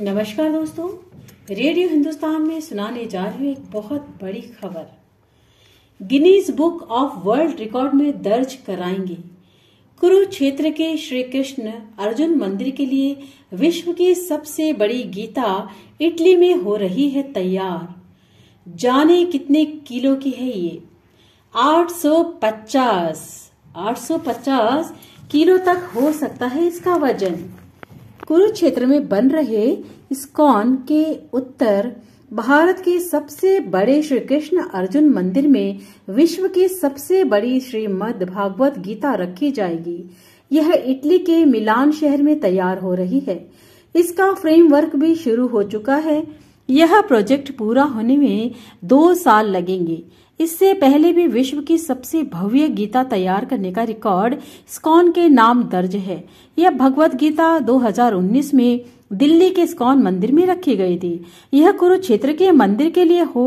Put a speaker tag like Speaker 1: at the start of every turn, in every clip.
Speaker 1: नमस्कार दोस्तों रेडियो हिंदुस्तान में सुनाने जा रही एक बहुत बड़ी खबर Guinness book of world record में दर्ज कराएंगे कुरुक्षेत्र के श्री कृष्ण अर्जुन मंदिर के लिए विश्व की सबसे बड़ी गीता इटली में हो रही है तैयार जाने कितने किलो की है ये 850 850 किलो तक हो सकता है इसका वजन कुरुक्षेत्र में बन रहे इस्कॉन के उत्तर भारत के सबसे बड़े श्री कृष्ण अर्जुन मंदिर में विश्व की सबसे बड़ी श्रीमद भागवत गीता रखी जाएगी यह इटली के मिलान शहर में तैयार हो रही है इसका फ्रेमवर्क भी शुरू हो चुका है यह प्रोजेक्ट पूरा होने में दो साल लगेंगे इससे पहले भी विश्व की सबसे भव्य गीता तैयार करने का रिकॉर्ड स्कॉन के नाम दर्ज है यह भगवत गीता 2019 में दिल्ली के स्कॉन मंदिर में रखी गई थी यह कुरुक्षेत्र के मंदिर के लिए हो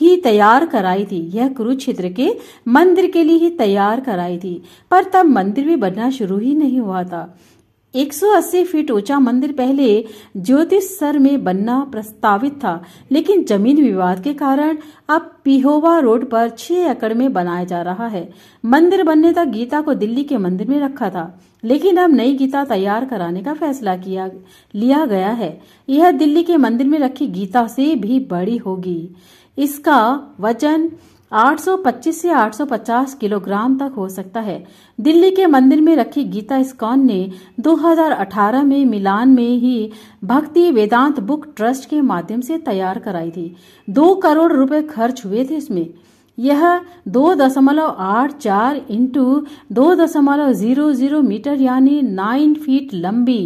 Speaker 1: ही तैयार कराई थी यह कुरुक्षेत्र के मंदिर के लिए ही तैयार कराई थी पर तब मंदिर भी बनना शुरू ही नहीं हुआ था 180 फीट ऊंचा मंदिर पहले ज्योतिष सर में बनना प्रस्तावित था लेकिन जमीन विवाद के कारण अब पिहोवा रोड पर 6 एकड़ में बनाया जा रहा है मंदिर बनने तक गीता को दिल्ली के मंदिर में रखा था लेकिन अब नई गीता तैयार कराने का फैसला किया लिया गया है यह दिल्ली के मंदिर में रखी गीता से भी बड़ी होगी इसका वजन 825 से 850 किलोग्राम तक हो सकता है दिल्ली के मंदिर में रखी गीता स्कॉन ने 2018 में मिलान में ही भक्ति वेदांत बुक ट्रस्ट के माध्यम से तैयार कराई थी दो करोड़ रुपए खर्च हुए थे इसमें यह दो दशमलव आठ चार इंटू दो दशमलव जीरो जीरो मीटर यानी नाइन फीट लंबी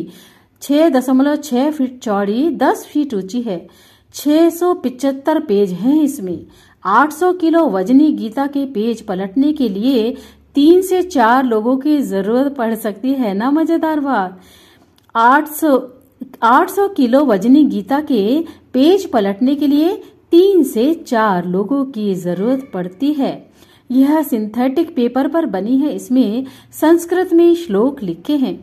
Speaker 1: छह दशमलव छह फीट चौड़ी दस फीट ऊंची है 675 पेज हैं इसमें 800 किलो वजनी गीता के पेज पलटने के लिए तीन से चार लोगों की जरूरत पड़ सकती है ना मजेदार बात 800 800 किलो वजनी गीता के पेज पलटने के लिए तीन से चार लोगों की जरूरत पड़ती है यह सिंथेटिक पेपर पर बनी है इसमें संस्कृत में श्लोक लिखे हैं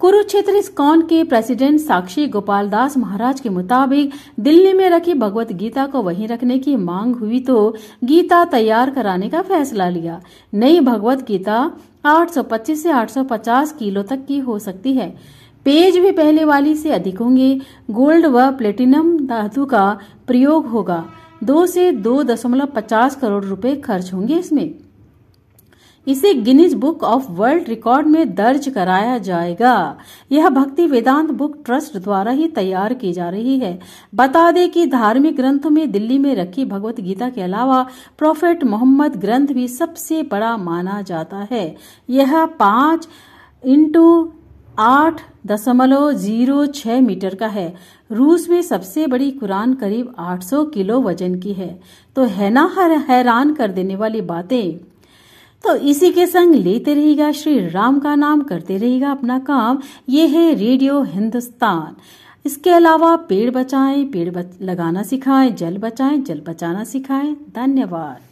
Speaker 1: कुरुक्षेत्र स्कॉन के प्रेसिडेंट साक्षी गोपाल दास महाराज के मुताबिक दिल्ली में रखी भगवत गीता को वहीं रखने की मांग हुई तो गीता तैयार कराने का फैसला लिया नई भगवत गीता 825 से 850 किलो तक की हो सकती है पेज भी पहले वाली से अधिक होंगे गोल्ड व प्लेटिनम धातु का प्रयोग होगा दो से दो दशमलव पचास करोड़ रुपए खर्च होंगे इसमें इसे Guinness book of world record में दर्ज कराया जाएगा यह भक्ति वेदांत बुक ट्रस्ट द्वारा ही तैयार की जा रही है बता दें कि धार्मिक ग्रंथों में दिल्ली में रखी भगवत गीता के अलावा प्रोफेट मोहम्मद ग्रंथ भी सबसे बड़ा माना जाता है यह पांच इंटू आठ दशमलव जीरो छह मीटर का है रूस में सबसे बड़ी कुरान करीब 800 किलो वजन की है तो है ना हैरान कर देने वाली बातें तो इसी के संग लेते रहेगा श्री राम का नाम करते रहेगा अपना काम ये है रेडियो हिंदुस्तान इसके अलावा पेड़ बचाएं पेड़ बच, लगाना सिखाएं जल बचाएं जल बचाना सिखाएं धन्यवाद